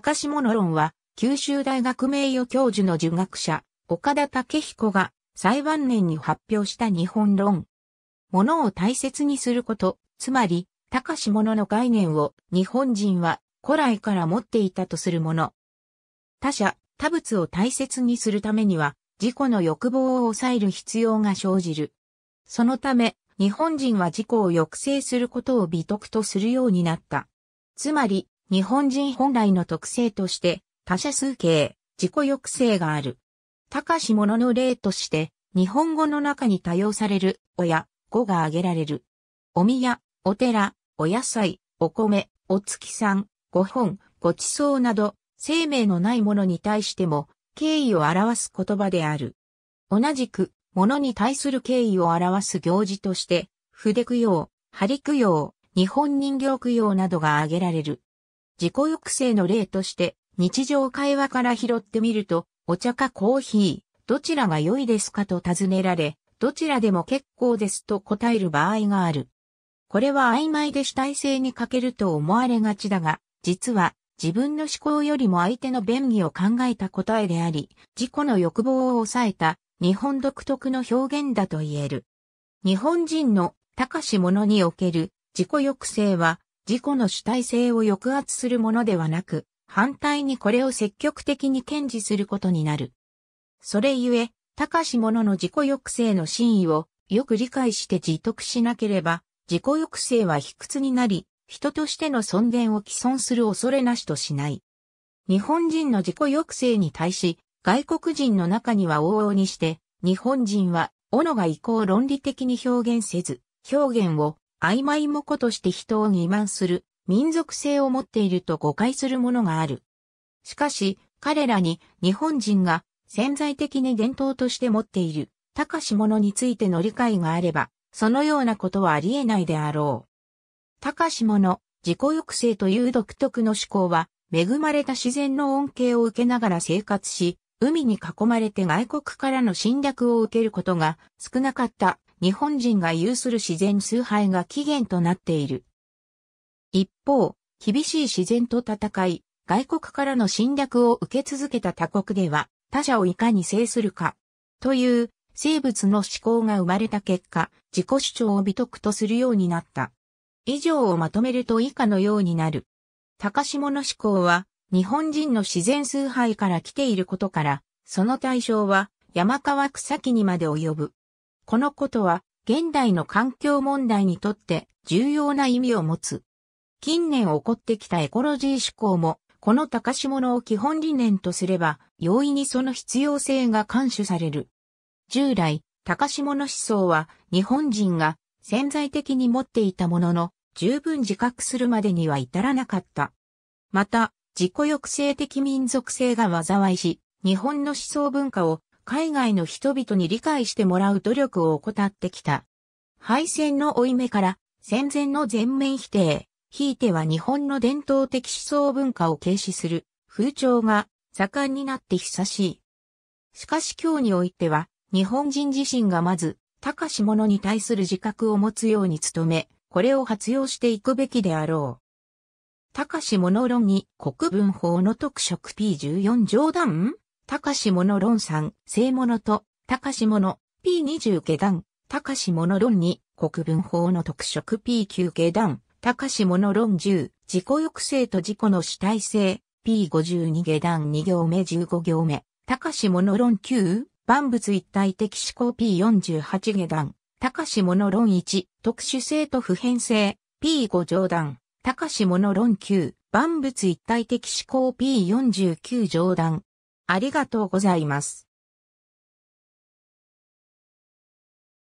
高下の論は、九州大学名誉教授の儒学者、岡田武彦が、最晩年に発表した日本論。物を大切にすること、つまり、高し物の概念を日本人は古来から持っていたとするもの。他者、他物を大切にするためには、自己の欲望を抑える必要が生じる。そのため、日本人は自己を抑制することを美徳とするようになった。つまり、日本人本来の特性として、他者数形、自己抑制がある。高しものの例として、日本語の中に多用される、おや、語が挙げられる。お宮、お寺、お野菜、お米、お月さん、ご本、ごちそうなど、生命のないものに対しても、敬意を表す言葉である。同じく、ものに対する敬意を表す行事として、筆供養、針供養、日本人形供養などが挙げられる。自己抑制の例として、日常会話から拾ってみると、お茶かコーヒー、どちらが良いですかと尋ねられ、どちらでも結構ですと答える場合がある。これは曖昧で主体性に欠けると思われがちだが、実は自分の思考よりも相手の便宜を考えた答えであり、自己の欲望を抑えた日本独特の表現だと言える。日本人の高し者における自己抑制は自己の主体性を抑圧するものではなく、反対にこれを積極的に堅持することになる。それゆえ、高し者の自己抑制の真意をよく理解して自得しなければ、自己抑制は卑屈になり、人としての尊厳を既存する恐れなしとしない。日本人の自己抑制に対し、外国人の中には往々にして、日本人は、斧が意向論理的に表現せず、表現を曖昧も子として人を欺瞞する、民族性を持っていると誤解するものがある。しかし、彼らに日本人が潜在的に伝統として持っている、高しものについての理解があれば、そのようなことはありえないであろう。高しもの、自己抑制という独特の思考は、恵まれた自然の恩恵を受けながら生活し、海に囲まれて外国からの侵略を受けることが少なかった日本人が有する自然崇拝が起源となっている。一方、厳しい自然と戦い、外国からの侵略を受け続けた他国では、他者をいかに制するか、という生物の思考が生まれた結果、自己主張を美徳とするようになった。以上をまとめると以下のようになる。高島の思考は、日本人の自然崇拝から来ていることから、その対象は、山川草木にまで及ぶ。このことは、現代の環境問題にとって重要な意味を持つ。近年起こってきたエコロジー思考も、この高し物を基本理念とすれば、容易にその必要性が監視される。従来、高し物思想は、日本人が潜在的に持っていたものの、十分自覚するまでには至らなかった。また、自己抑制的民族性が災いし、日本の思想文化を海外の人々に理解してもらう努力を怠ってきた。敗戦の負い目から戦前の全面否定、ひいては日本の伝統的思想文化を軽視する風潮が盛んになって久しい。しかし今日においては、日本人自身がまず、高し者に対する自覚を持つように努め、これを発揚していくべきであろう。高し者論に国文法の特色 P14 冗談高しもの論三、正物と、高しもの、P20 下段、高しもの論2、国文法の特色 P9 下段、高しもの論10、自己抑制と自己の主体性、P52 下段2行目15行目、高しもの論9、万物一体的思考 P48 下段、高しもの論1、特殊性と普遍性、P5 上段、高しもの論9、万物一体的思考 P49 上段、ありがとうございます。